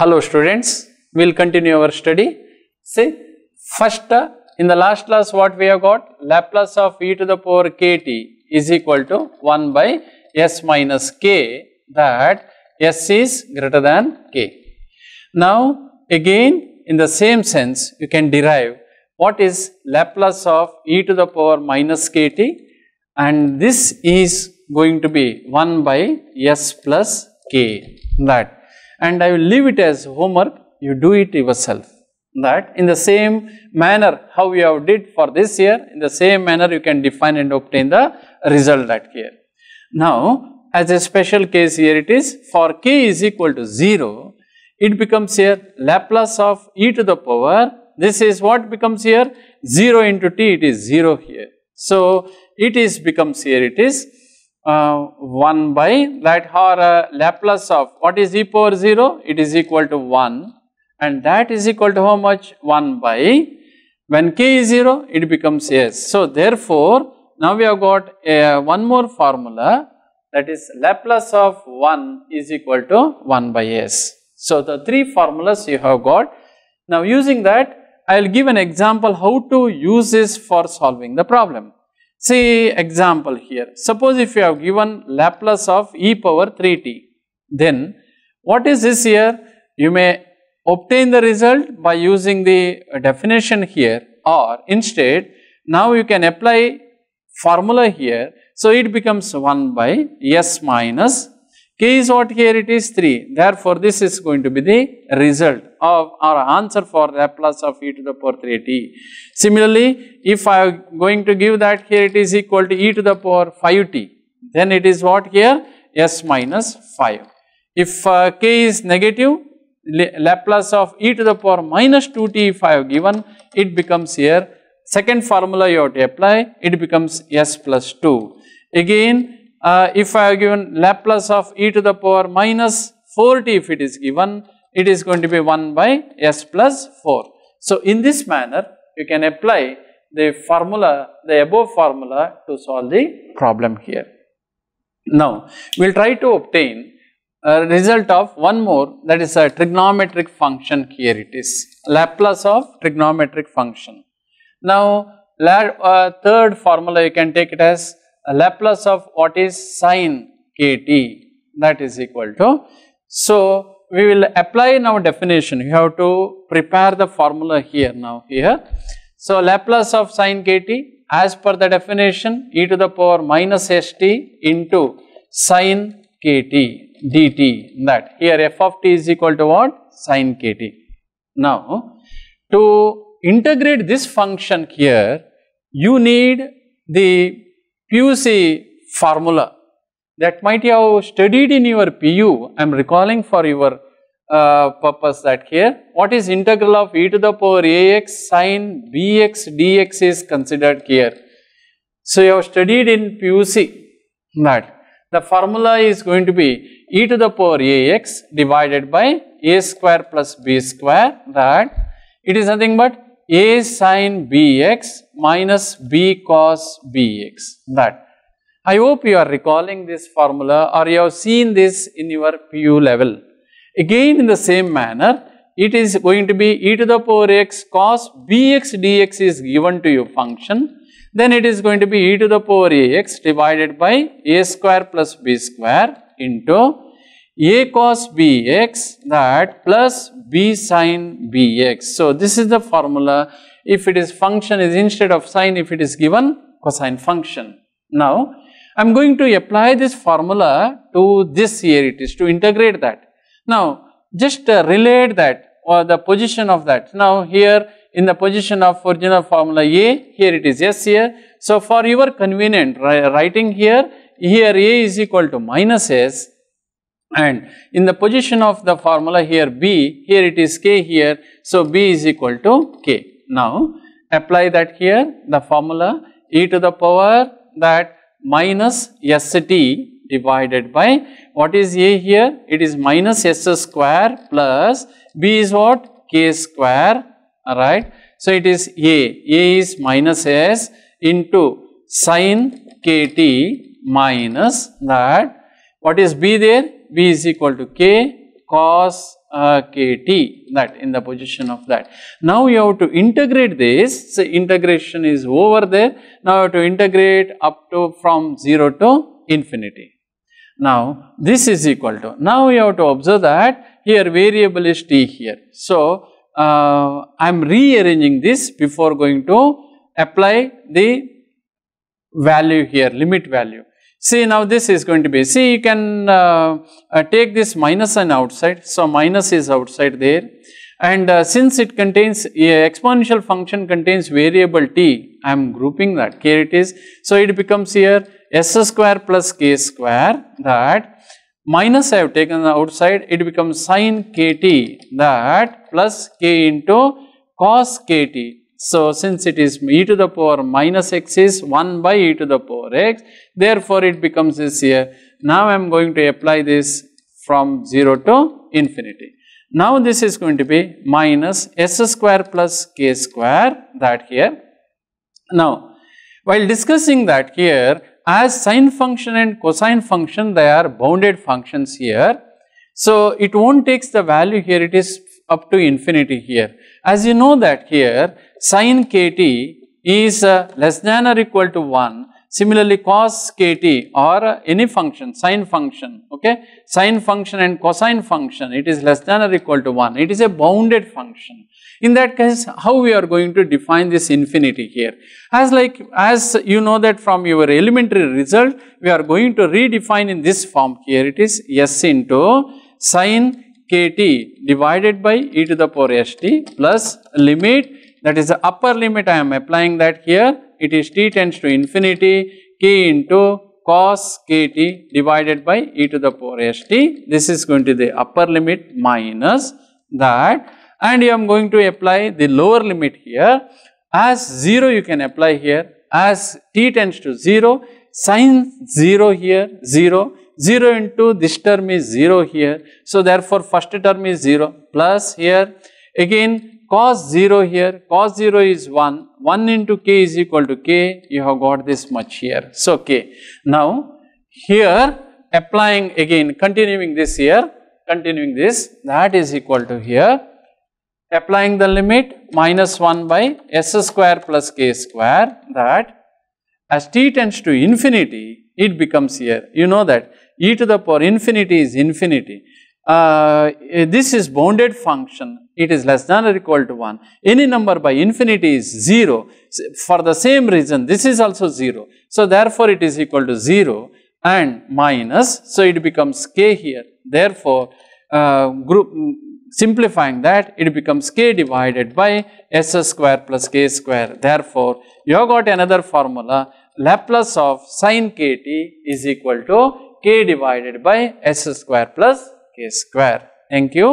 Hello students, we will continue our study. See, first in the last class what we have got? Laplace of e to the power kt is equal to 1 by s minus k that s is greater than k. Now again in the same sense you can derive what is Laplace of e to the power minus kt and this is going to be 1 by s plus k that and I will leave it as homework, you do it yourself. That in the same manner how we have did for this year, in the same manner you can define and obtain the result that here. Now, as a special case here it is for k is equal to 0, it becomes here Laplace of e to the power, this is what becomes here 0 into t, it is 0 here. So, it is becomes here it is uh, 1 by that or uh, Laplace of what is e power 0? It is equal to 1 and that is equal to how much? 1 by when k is 0 it becomes s. So, therefore, now we have got a, uh, one more formula that is Laplace of 1 is equal to 1 by s. So, the three formulas you have got. Now, using that I will give an example how to use this for solving the problem. See example here. Suppose if you have given Laplace of e power 3t, then what is this here? You may obtain the result by using the definition here or instead now you can apply formula here. So, it becomes 1 by s minus K is what here? It is 3. Therefore, this is going to be the result of our answer for Laplace of e to the power 3t. Similarly, if I am going to give that here, it is equal to e to the power 5t. Then it is what here? S minus 5. If uh, k is negative, Laplace of e to the power minus 2t if I have given, it becomes here. Second formula you have to apply, it becomes s plus 2. Again, uh, if I have given Laplace of e to the power minus 4t if it is given, it is going to be 1 by s plus 4. So, in this manner you can apply the formula, the above formula to solve the problem here. Now, we will try to obtain a result of one more that is a trigonometric function here it is Laplace of trigonometric function. Now, uh, third formula you can take it as Laplace of what is sine kt that is equal to. So, we will apply now definition we have to prepare the formula here now here. So, Laplace of sine kt as per the definition e to the power minus st into sine kt dt that here f of t is equal to what sine kt. Now, to integrate this function here you need the PUC formula that might you have studied in your PU, I am recalling for your uh, purpose that here, what is integral of e to the power ax sine bx dx is considered here. So, you have studied in PUC that the formula is going to be e to the power ax divided by a square plus b square that it is nothing but a sine bx minus b cos bx that. I hope you are recalling this formula or you have seen this in your PU level. Again in the same manner it is going to be e to the power x cos bx dx is given to your function then it is going to be e to the power ax divided by a square plus b square into a cos bx that plus b sine bx. So, this is the formula if it is function is instead of sine if it is given cosine function. Now, I am going to apply this formula to this here it is to integrate that. Now, just uh, relate that or the position of that. Now, here in the position of original formula A, here it is S here. So, for your convenient writing here, here A is equal to minus S and in the position of the formula here B, here it is K here, so B is equal to K. Now, apply that here, the formula e to the power that minus S t divided by what is A here? It is minus S square plus B is what? K square, alright. So, it is A, A is minus S into sine KT minus that what is B there? B is equal to K cos uh, KT that in the position of that. Now you have to integrate this, so integration is over there. Now you have to integrate up to from 0 to infinity. Now this is equal to, now you have to observe that here variable is T here. So uh, I am rearranging this before going to apply the value here, limit value. See now this is going to be, see you can uh, uh, take this minus sign outside, so minus is outside there and uh, since it contains a exponential function contains variable t, I am grouping that, here it is. So it becomes here s square plus k square that minus I have taken outside, it becomes sine kt that plus k into cos kt so, since it is e to the power minus x is 1 by e to the power x, therefore, it becomes this here. Now, I am going to apply this from 0 to infinity. Now, this is going to be minus s square plus k square that here. Now, while discussing that here, as sine function and cosine function, they are bounded functions here. So, it won't take the value here, it is up to infinity here. As you know that here, sin kt is uh, less than or equal to 1, similarly cos kt or any function, sine function, okay, sine function and cosine function, it is less than or equal to 1, it is a bounded function. In that case, how we are going to define this infinity here? As like, as you know that from your elementary result, we are going to redefine in this form here. It is s into sine kt divided by e to the power st plus limit that is the upper limit I am applying that here it is t tends to infinity k into cos kt divided by e to the power st this is going to the upper limit minus that and I am going to apply the lower limit here as 0 you can apply here as t tends to 0 sine 0 here 0 0 into this term is 0 here so therefore first term is 0 plus here again cos 0 here, cos 0 is 1, 1 into k is equal to k, you have got this much here. So, k. Now, here applying again, continuing this here, continuing this, that is equal to here, applying the limit minus 1 by s square plus k square that as t tends to infinity, it becomes here. You know that e to the power infinity is infinity. Uh, this is bounded function it is less than or equal to 1. Any number by infinity is 0. For the same reason, this is also 0. So, therefore, it is equal to 0 and minus. So, it becomes k here. Therefore, uh, group simplifying that, it becomes k divided by s square plus k square. Therefore, you have got another formula Laplace of sin kt is equal to k divided by s square plus k square. Thank you.